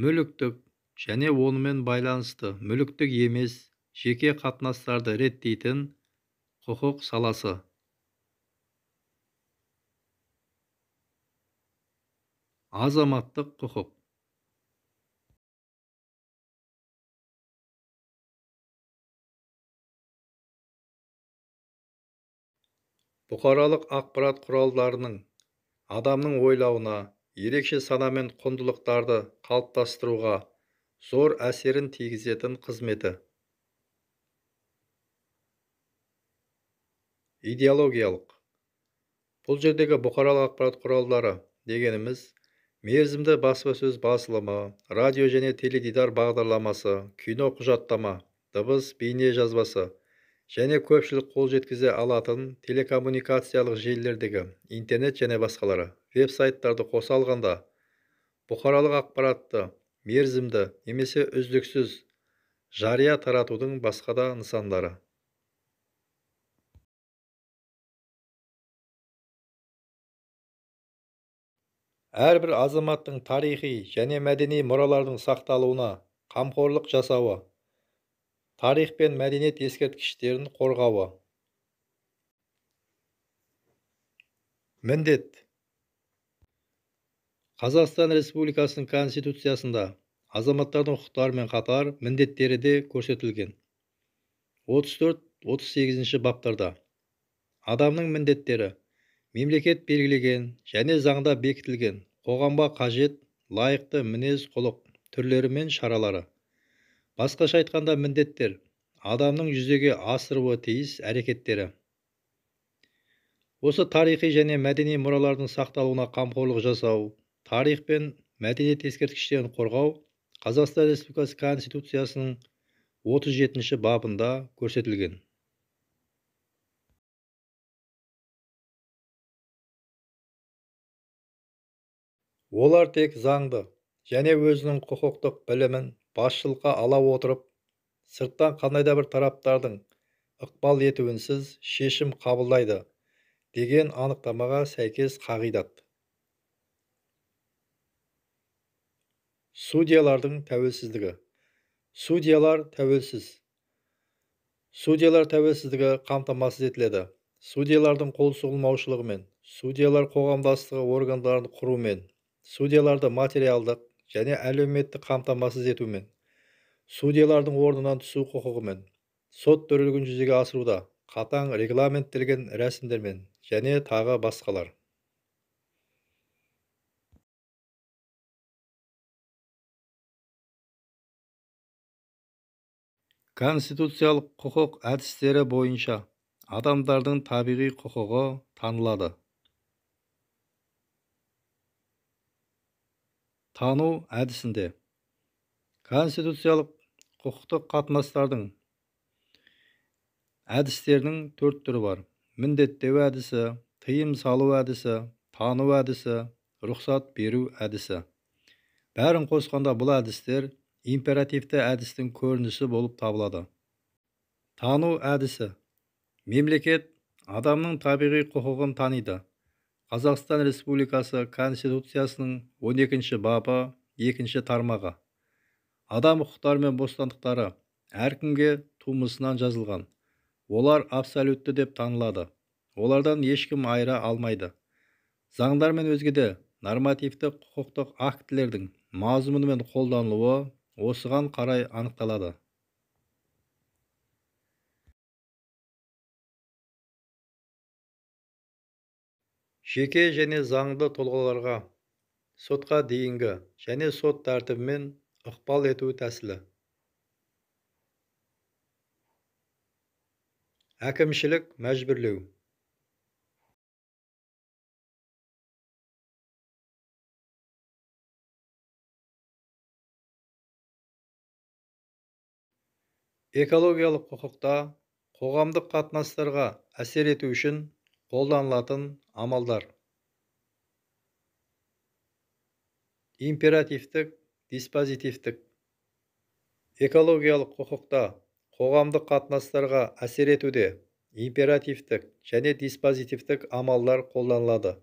мүліктік және онымен байланысты мүліктік емес жеке қатынастарды реттейтін құқық саласы азаматтық құқық бұқаралық ақпарат құралдарының адамның ойлауына ерекше сана мен құндылықтарды қалыптастыруға зор әсерін тигізетін қызметі идеологиялық бұл жердегі бұқаралық ақпарат құралдары дегеніміз мерзімді баспасөз басылымы радио және теледидар бағдарламасы кино құжаттама дыбыс бейне жазбасы және көпшілік қол жеткізе алатын телекоммуникациялық желілердегі интернет және басқалары веб-сайттарды қоса алғанда бұқаралық ақпаратты мерзімді немесе үздіксіз жария таратудың басқа да нысандары әрбір азаматтың тарихи және мәдени мұралардың сақталуына қамқорлық жасауы тарих пен мәдениет ескерткіштерін қорғауы міндет қазақстан республикасының конституциясында азаматтардың құқықтарымен қатар міндеттері де көрсетілген 34-38 баптарда адамның міндеттері мемлекет белгілеген және заңда бекітілген қоғамға қажет лайықты мінез құлық түрлері мен шаралары басқаша айтқанда міндеттер адамның жүзеге асыруы тиіс әрекеттері осы тарихи және мәдени мұралардың сақталуына қамқорлық жасау тарих пен мәдениет ескерткіштерін қорғау қазақстан республикасы конституциясының 37 жетінші бабында көрсетілген олар тек заңды және өзінің құқықтық білімін басшылыққа ала отырып сырттан қандай да бір тараптардың ықпал етуінсіз шешім қабылдайды деген анықтамаға сәйкес қағидат судьялардың тәуелсіздігі судьялар тәуелсіз судьялар тәуелсіздігі қамтамасыз етіледі судьялардың қол сұғылмаушылығымен судьялар қоғамдастығы органдарын құрумен судьяларды материалдық және әлеуметтік қамтамасыз етумен судьялардың орнынан түсу құқығымен сот төрелігін жүзеге асыруда қатаң регламенттелген рәсімдермен және тағы басқалар конституциялық құқық әдістері бойынша адамдардың табиғи құқығы танылады тану әдісінде конституциялық құқықтық қатынастардың әдістерінің төрт түрі бар міндеттеу әдісі тыйым салу әдісі тану әдісі рұқсат беру әдісі бәрін қосқанда бұл әдістер императивті әдістің көрінісі болып табылады тану әдісі мемлекет адамның табиғи құқығын таниды қазақстан республикасы конституциясының 12 екінші бабы екінші тармағы адам құқықтары мен бостандықтары әркімге тумысынан жазылған олар абсолютті деп танылады олардан ешкім айыра алмайды заңдар мен өзге де нормативті құқықтық актілердің мазмұны мен қолданылуы осыған қарай анықталады жеке және заңды тұлғаларға сотқа дейінгі және сот тәртібімен ықпал ету тәсілі әкімшілік мәжбүрлеу экологиялық құқықта қоғамдық қатынастарға әсер ету үшін қолданылатын амалдар императивтік диспозитивтік экологиялық құқықта қоғамдық қатынастарға әсер етуде императивтік және диспозитивтік амалдар қолданылады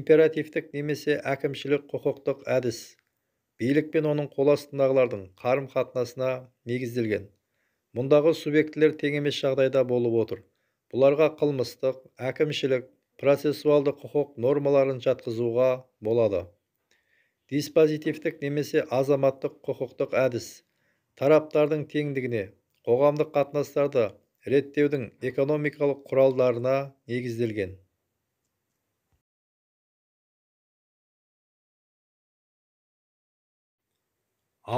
императивтік немесе әкімшілік құқықтық әдіс билік пен оның қол қарым қатынасына негізделген мұндағы субъектілер тең емес жағдайда болып отыр бұларға қылмыстық әкімшілік процессуалды құқық нормаларын жатқызуға болады диспозитивтік немесе азаматтық құқықтық әдіс тараптардың теңдігіне қоғамдық қатынастарды реттеудің экономикалық құралдарына негізделген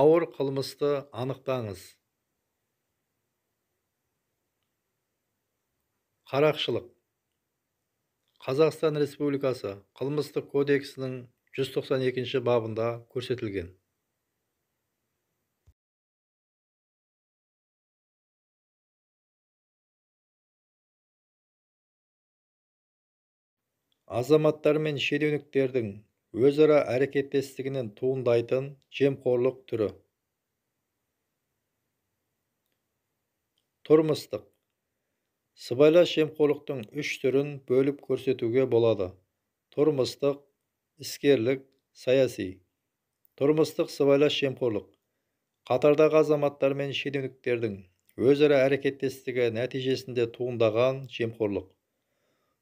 ауыр қылмысты анықтаңыз қарақшылық қазақстан республикасы қылмыстық кодексінің 192 бабында көрсетілген азаматтар мен шенеуніктердің өзара әрекеттестігінен туындайтын жемқорлық түрі тұрмыстық сыбайлас жемқорлықтың үш түрін бөліп көрсетуге болады тұрмыстық іскерлік саяси тұрмыстық сыбайлас жемқорлық қатардағы азаматтар мен шенеуніктердің өзара әрекеттестігі нәтижесінде туындаған жемқорлық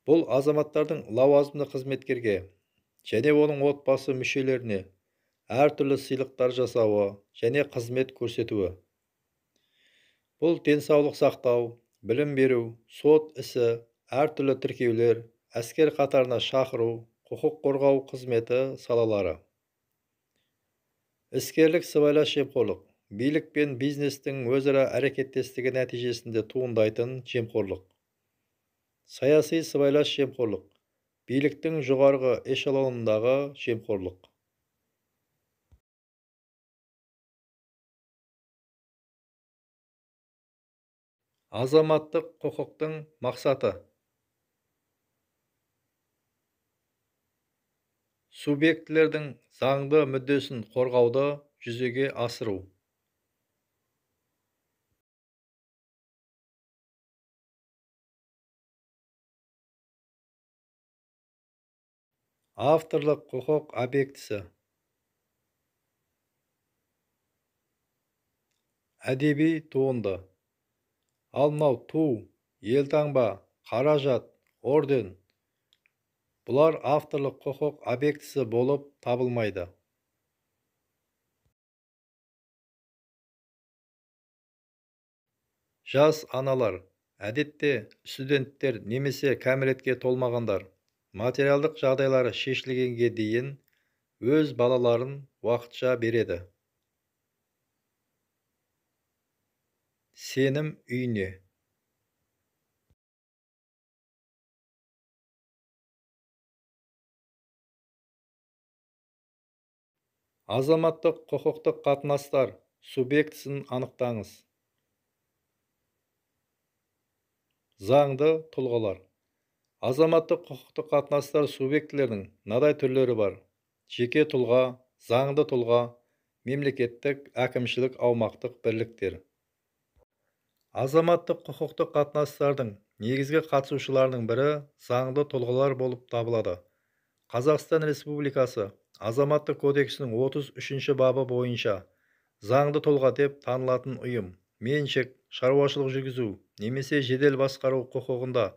бұл азаматтардың лауазымды қызметкерге және оның отбасы мүшелеріне әртүрлі сыйлықтар жасауы және қызмет көрсетуі бұл денсаулық сақтау білім беру сот ісі әртүрлі тіркеулер әскер қатарына шақыру құқық қорғау қызметі салалары іскерлік сыбайлас жемқорлық билік пен бизнестің өзара әрекеттестігі нәтижесінде туындайтын жемқорлық саяси сыбайлас жемқорлық биліктің жоғарғы эшелонындағы жемқорлық азаматтық құқықтың мақсаты субъектілердің заңды мүддесін қорғауды жүзеге асыру авторлық құқық объектісі әдеби туынды ал мынау ту елтаңба қаражат орден бұлар авторлық құқық объектісі болып табылмайды жас аналар әдетте студенттер немесе кәмелетке толмағандар материалдық жағдайлары шешілгенге дейін өз балаларын уақытша береді сенім үйіне азаматтық құқықтық қатынастар субъектісін анықтаңыз заңды тұлғалар азаматтық құқықтық қатынастар субъектілерінің мынадай түрлері бар жеке тұлға заңды тұлға мемлекеттік әкімшілік аумақтық бірліктер азаматтық құқықтық қатынастардың негізгі қатысушыларының бірі заңды тұлғалар болып табылады қазақстан республикасы азаматтық кодексінің 33 бабы бойынша заңды тұлға деп танылатын ұйым меншік шаруашылық жүргізу немесе жедел басқару құқығында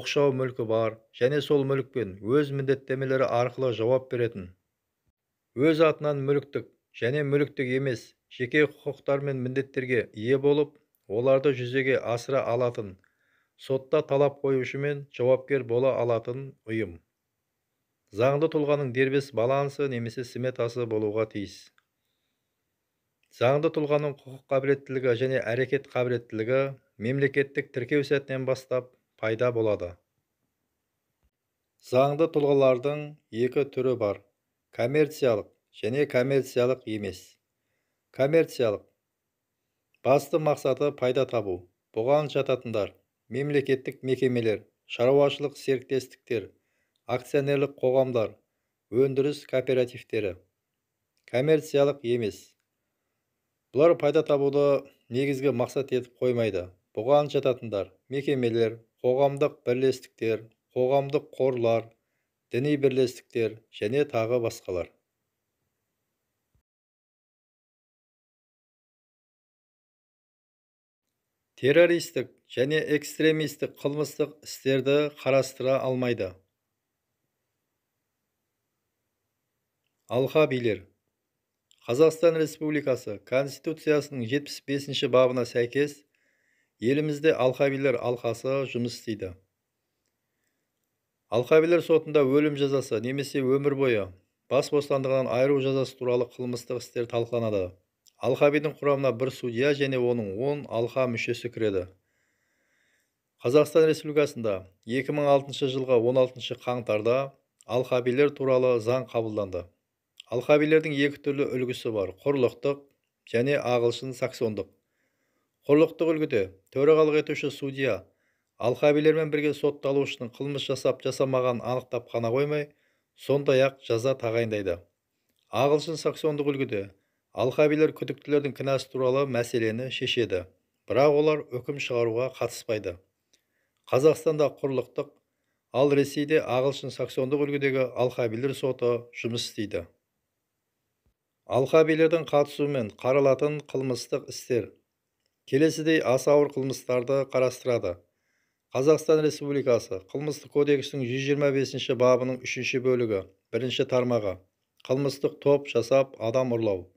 оқшау мүлкі бар және сол мүлікпен өз міндеттемелері арқылы жауап беретін өз атынан мүліктік және мүліктік емес жеке құқықтар мен міндеттерге ие болып оларды жүзеге асыра алатын сотта талап қоюшы мен жауапкер бола алатын ұйым заңды тұлғаның дербес балансы немесе сметасы болуға тиіс заңды тұлғаның құқық қабілеттілігі және әрекет қабілеттілігі мемлекеттік тіркеу сәтінен бастап пайда болады заңды тұлғалардың екі түрі бар коммерциялық және коммерциялық емес коммерциялық басты мақсаты пайда табу бұған жататындар мемлекеттік мекемелер шаруашылық серіктестіктер акционерлік қоғамдар өндіріс кооперативтері коммерциялық емес бұлар пайда табуды негізгі мақсат етіп қоймайды бұған жататындар мекемелер қоғамдық бірлестіктер қоғамдық қорлар діни бірлестіктер және тағы басқалар террористік және экстремистік қылмыстық істерді қарастыра алмайды алқабилер қазақстан республикасы конституциясының 75 бабына сәйкес елімізде алқабилер алқасы жұмыс істейді алқабилер сотында өлім жазасы немесе өмір бойы бас бостандығынан айыру жазасы туралы қылмыстық істер талқыланады алқабидің құрамына бір судья және оның 10 алқа мүшесі кіреді қазақстан республикасында 2006 жылғы 16 қаңтарда алқабилер туралы заң қабылданды алқабилердің екі түрлі үлгісі бар құрлықтық және ағылшын саксондық құрлықтық үлгіде төрағалық етуші судья алқабилермен бірге сотталушының қылмыс жасап жасамағанын анықтап қана қоймай сондай ақ жаза тағайындайды ағылшын саксондық үлгіде алқабилер күдіктілердің кінәсі туралы мәселені шешеді бірақ олар үкім шығаруға қатыспайды қазақстанда құрлықтық ал ресейде ағылшын саксондық үлгідегі алқабилер соты жұмыс істейді алқабилердің қатысуымен қаралатын қылмыстық істер келесідей аса ауыр қылмыстарды қарастырады қазақстан республикасы қылмыстық кодексінің 125 бабының үшінші бөлігі бірінші тармағы қылмыстық топ жасап адам ұрлау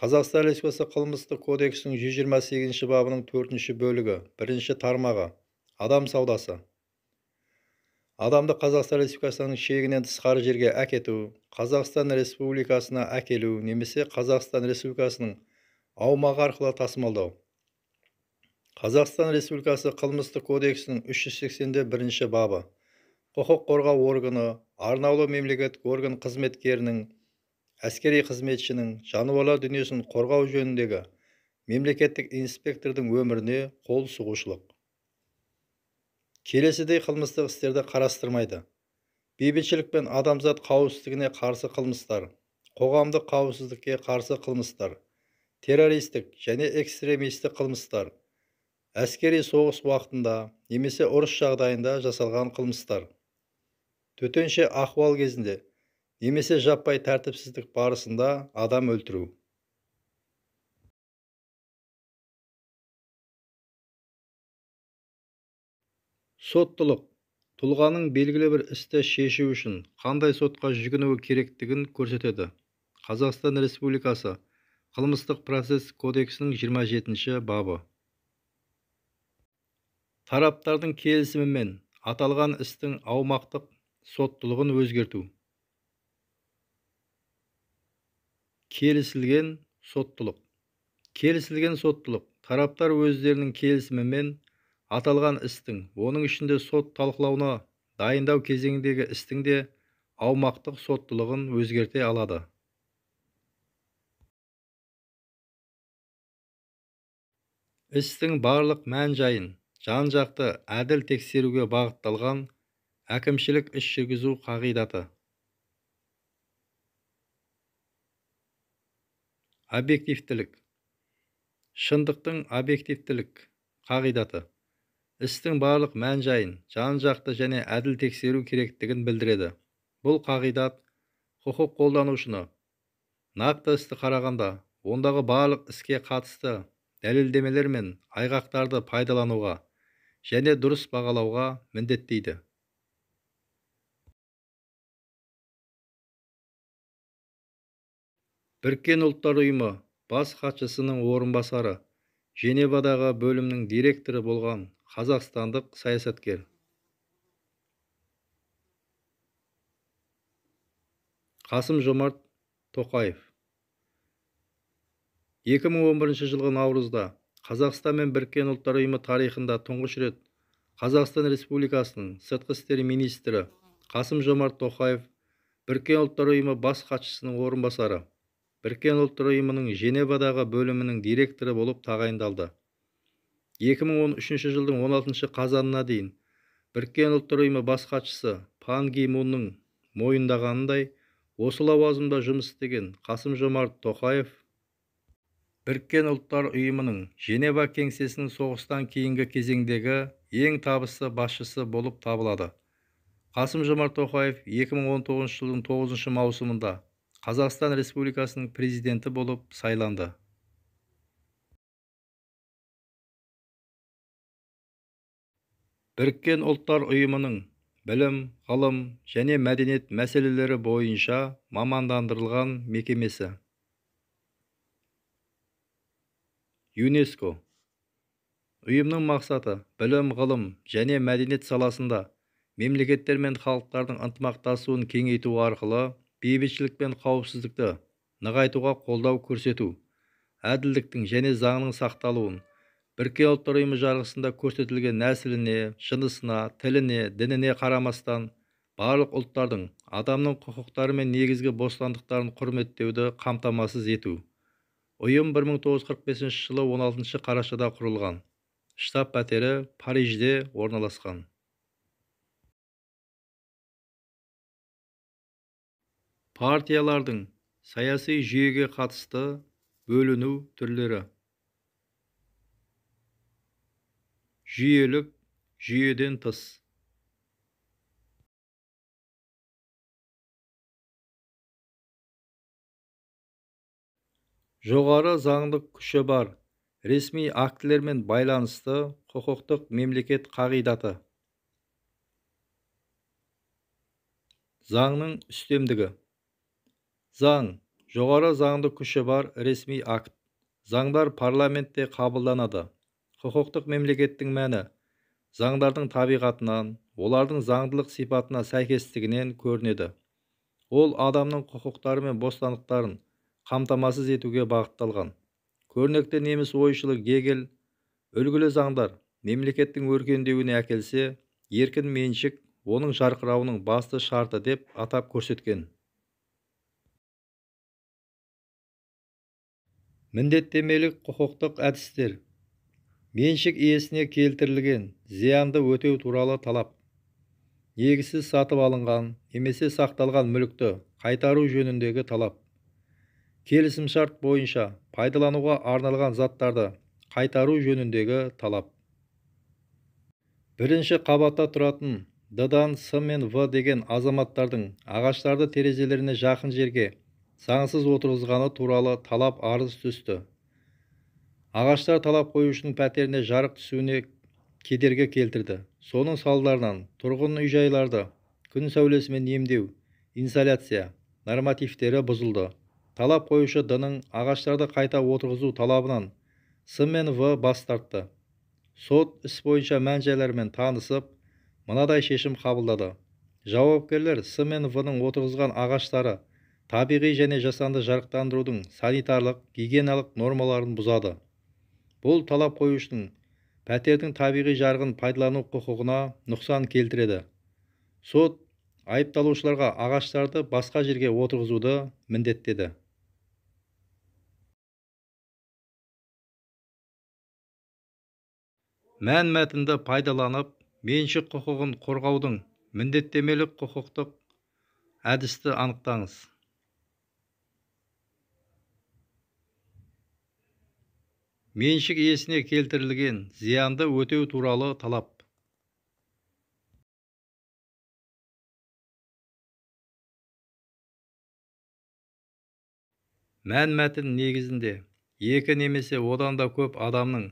қазақстан республикасы қылмыстық кодексінің 128 бабының 4 бөлігі бірінші тармағы адам саудасы адамды қазақстан республикасының шегінен тысқары жерге әкету қазақстан республикасына әкелу немесе қазақстан республикасының аумағы арқылы тасымалдау қазақстан республикасы қылмыстық кодексінің бірінші бабы құқық қорғау органы арнаулы мемлекеттік орган қызметкерінің әскери қызметшінің жануарлар дүниесін қорғау жөніндегі мемлекеттік инспектордың өміріне қол сұғушылық келесідей қылмыстық істерді қарастырмайды бейбітшілік пен адамзат қауіпсіздігіне қарсы қылмыстар қоғамдық қауіпсіздікке қарсы қылмыстар террористік және экстремистік қылмыстар әскери соғыс уақытында немесе ұрыс жағдайында жасалған қылмыстар төтенше ахуал кезінде немесе жаппай тәртіпсіздік барысында адам өлтіру соттылық тұлғаның белгілі бір істі шешу үшін қандай сотқа жүгінуі керектігін көрсетеді қазақстан республикасы қылмыстық процесс кодексінің 27 бабы тараптардың келісімімен аталған істің аумақтық соттылығын өзгерту келісілген соттылық келісілген соттылық тараптар өздерінің келісімімен аталған істің оның ішінде сот талқылауына дайындау кезеңіндегі істің де аумақтық соттылығын өзгерте алады істің барлық мән-жайын жан-жақты әділ тексеруге бағытталған әкімшілік іс жүргізу қағидаты объективтілік шындықтың объективтілік қағидаты істің барлық мән жайын жан жақты және әділ тексеру керектігін білдіреді бұл қағидат құқық қолданушыны нақты істі қарағанда ондағы барлық іске қатысты дәлелдемелер мен айғақтарды пайдалануға және дұрыс бағалауға міндеттейді Біркен ұлттар ұйымы бас хатшысының орынбасары женевадағы бөлімнің директоры болған қазақстандық саясаткер қасым жомарт тоқаев 2011 жылғы наурызда қазақстан мен біріккен ұлттар ұйымы тарихында тұңғыш рет қазақстан республикасының сыртқы істер министрі қасым жомарт тоқаев біркен ұлттар ұйымы бас хатшысының орынбасары біріккен ұлттар ұйымының женевадағы бөлімінің директоры болып тағайындалды 2013 жылдың 16 қазанына дейін біріккен ұлттар ұйымы бас хатшысы пан ги мунның мойындағанындай осы лауазымда жұмыс істеген қасым жомарт тоқаев біріккен ұлттар ұйымының женева кеңсесінің соғыстан кейінгі кезеңдегі ең табысты басшысы болып табылады қасым жомарт тоқаев 2019 жылдың 9 маусымында қазақстан республикасының президенті болып сайланды біріккен ұлттар ұйымының білім ғылым және мәдениет мәселелері бойынша мамандандырылған мекемесі юнеско ұйымның мақсаты білім ғылым және мәдениет саласында мемлекеттер мен халықтардың ынтымақтасуын кеңейту арқылы бейбітшілік пен қауіпсіздікті нығайтуға қолдау көрсету әділдіктің және заңның сақталуын біріккен ұлттар ұйымы жарғысында көрсетілген нәсіліне жынысына тіліне дініне қарамастан барлық ұлттардың адамның құқықтары мен негізгі бостандықтарын құрметтеуді қамтамасыз ету ұйым 1945 жылы 16 қарашада құрылған штаб пәтері парижде орналасқан партиялардың саяси жүйеге қатысты бөліну түрлері жүйелік жүйеден тыс жоғары заңдық күші бар ресми актілермен байланысты құқықтық мемлекет қағидаты заңның үстемдігі заң жоғары заңды күші бар ресми акт заңдар парламентте қабылданады құқықтық мемлекеттің мәні заңдардың табиғатынан олардың заңдылық сипатына сәйкестігінен көрінеді ол адамның құқықтары мен бостандықтарын қамтамасыз етуге бағытталған көрнекті неміс ойшылы гегель үлгілі заңдар мемлекеттің өркендеуіне әкелсе еркін меншік оның жарқырауының басты шарты деп атап көрсеткен міндеттемелік құқықтық әдістер меншік иесіне келтірілген зиянды өтеу туралы талап негізсіз сатып алынған немесе сақталған мүлікті қайтару жөніндегі талап келісімшарт бойынша пайдалануға арналған заттарды қайтару жөніндегі талап бірінші қабатта тұратын ддан с мен в деген азаматтардың ағаштарды терезелеріне жақын жерге заңсыз отырғызғаны туралы талап арыз түсті ағаштар талап қоюшының пәтеріне жарық түсуіне кедергі келтірді соның салдарынан тұрғын үй жайларды күн сәулесімен емдеу инсоляция нормативтері бұзылды талап қоюшы ның ағаштарды қайта отырғызу талабынан с мен в бас тартты сот іс бойынша мән-жайлармен танысып мынадай шешім қабылдады жауапкерлер с мен в-ның отырғызған ағаштары табиғи және жасанды жарықтандырудың санитарлық гигиеналық нормаларын бұзады бұл талап қоюшының пәтердің табиғи жарығын пайдалану құқығына нұқсан келтіреді сот айыпталушыларға ағаштарды басқа жерге отырғызуды міндеттеді мән мәтінді пайдаланып меншік құқығын қорғаудың міндеттемелік құқықтық әдісті анықтаңыз меншік иесіне келтірілген зиянды өтеу туралы талап мән мәтін негізінде екі немесе одан да көп адамның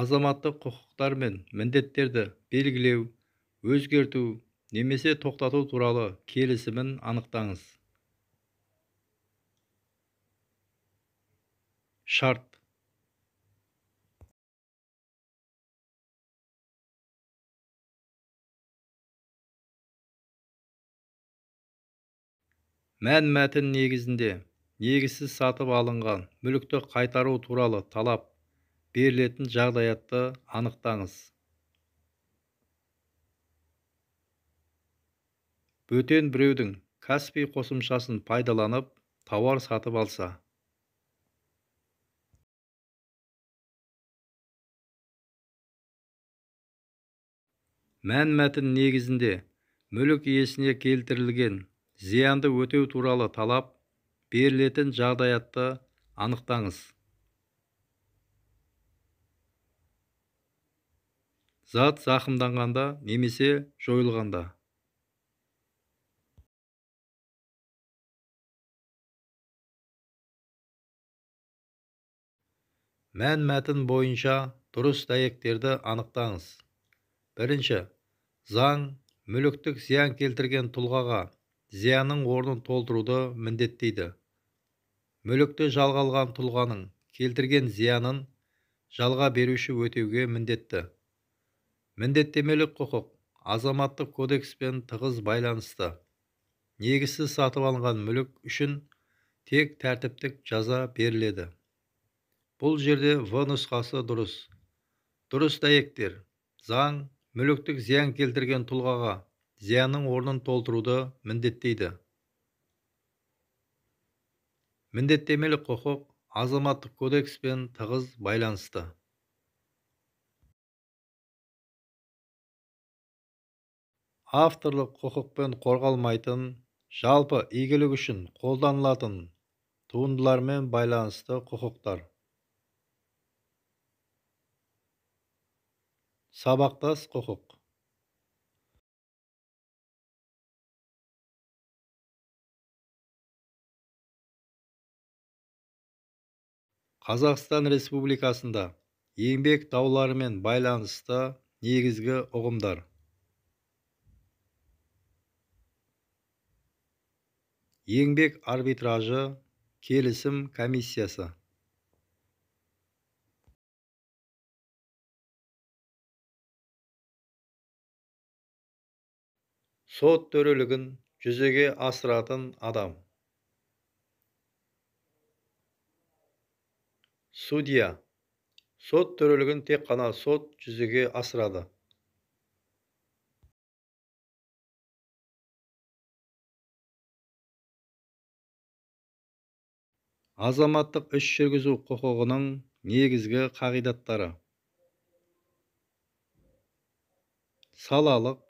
азаматтық құқықтар мен міндеттерді белгілеу өзгерту немесе тоқтату туралы келісімін анықтаңыз шарт мән мәтін негізінде негізсіз сатып алынған мүлікті қайтару туралы талап берілетін жағдаятты анықтаңыз бөтен біреудің каспи қосымшасын пайдаланып тауар сатып алса мән мәтін негізінде мүлік иесіне келтірілген зиянды өтеу туралы талап берілетін жағдаятты анықтаңыз зат зақымданғанда немесе жойылғанда мән мәтін бойынша дұрыс дәйектерді анықтаңыз бірінші заң мүліктік зиян келтірген тұлғаға Зияның орнын толтыруды міндеттейді мүлікті жалға алған тұлғаның келтірген зиянын жалға беруші өтеуге міндетті міндеттемелік құқық азаматтық кодекспен тығыз байланысты негізсіз сатып алынған мүлік үшін тек тәртіптік жаза беріледі бұл жерде в нұсқасы дұрыс дұрыс дәйектер заң мүліктік зиян келтірген тұлғаға зиянның орнын толтыруды міндеттейді міндеттемелік құқық азаматтық кодекспен тығыз байланысты авторлық құқықпен қорғалмайтын жалпы игілік үшін қолданылатын туындылармен байланысты құқықтар сабақтас құқық қазақстан республикасында еңбек дауларымен байланысты негізгі ұғымдар еңбек арбитражы келісім комиссиясы сот төрелігін жүзеге асыратын адам судья сот төрелігін тек қана сот жүзеге асырады азаматтық іс жүргізу құқығының негізгі қағидаттары салалық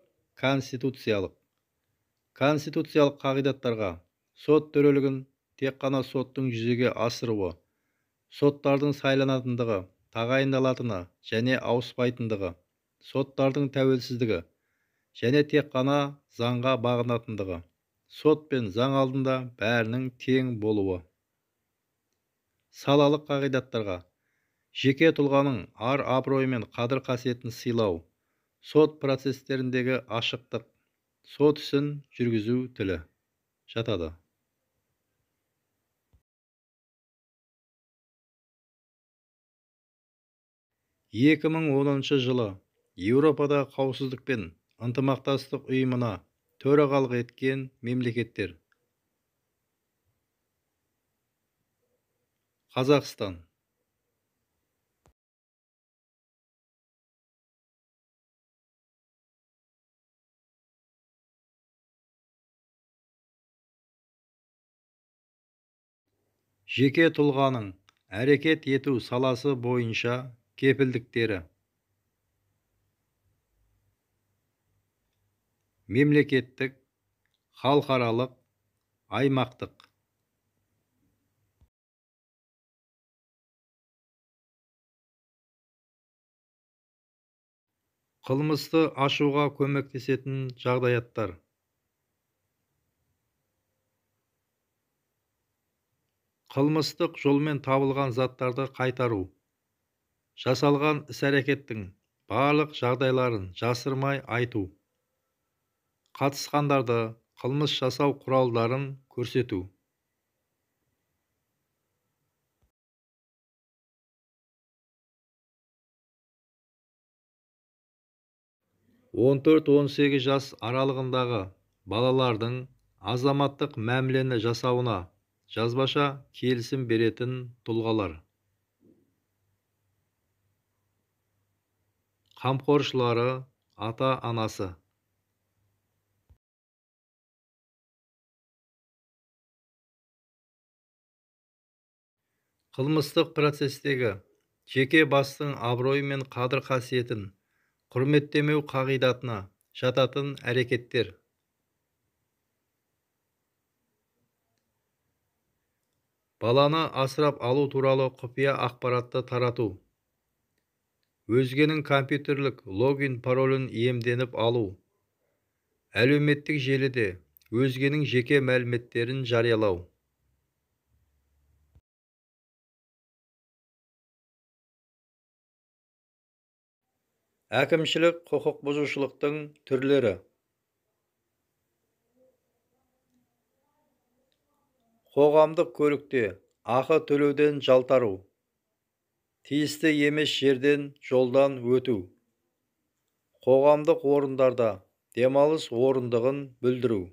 конституциялық конституциялық қағидаттарға сот төрелігін тек қана соттың жүзеге асыруы соттардың сайланатындығы тағайындалатыны және ауыспайтындығы соттардың тәуелсіздігі және тек қана заңға бағынатындығы сот пен заң алдында бәрінің тең болуы салалық қағидаттарға жеке тұлғаның ар абыройы мен қадір қасиетін сыйлау сот процестеріндегі ашықтық сот ісін жүргізу тілі жатады 2010 жылы Еуропада қауіпсіздік пен ынтымақтастық ұйымына төрағалық еткен мемлекеттер қазақстан жеке тұлғаның әрекет ету саласы бойынша кепілдіктері мемлекеттік халықаралық аймақтық қылмысты ашуға көмектесетін жағдаяттар қылмыстық жолмен табылған заттарды қайтару жасалған іс-әрекеттің барлық жағдайларын жасырмай айту қатысқандарды қылмыс жасау құралдарын көрсету он төрт он сегіз жас аралығындағы балалардың азаматтық мәмілені жасауына жазбаша келісім беретін тұлғалар қамқоршылары ата анасы қылмыстық процестегі жеке бастың абыройы мен қадір қасиетін құрметтемеу қағидатына жататын әрекеттер баланы асырап алу туралы құпия ақпаратты тарату өзгенің компьютерлік логин паролін иемденіп алу әлеуметтік желіде өзгенің жеке мәліметтерін жариялау әкімшілік құқық бұзушылықтың түрлері қоғамдық көлікте ақы төлеуден жалтару тиісті емес жерден жолдан өту қоғамдық орындарда демалыс орындығын бүлдіру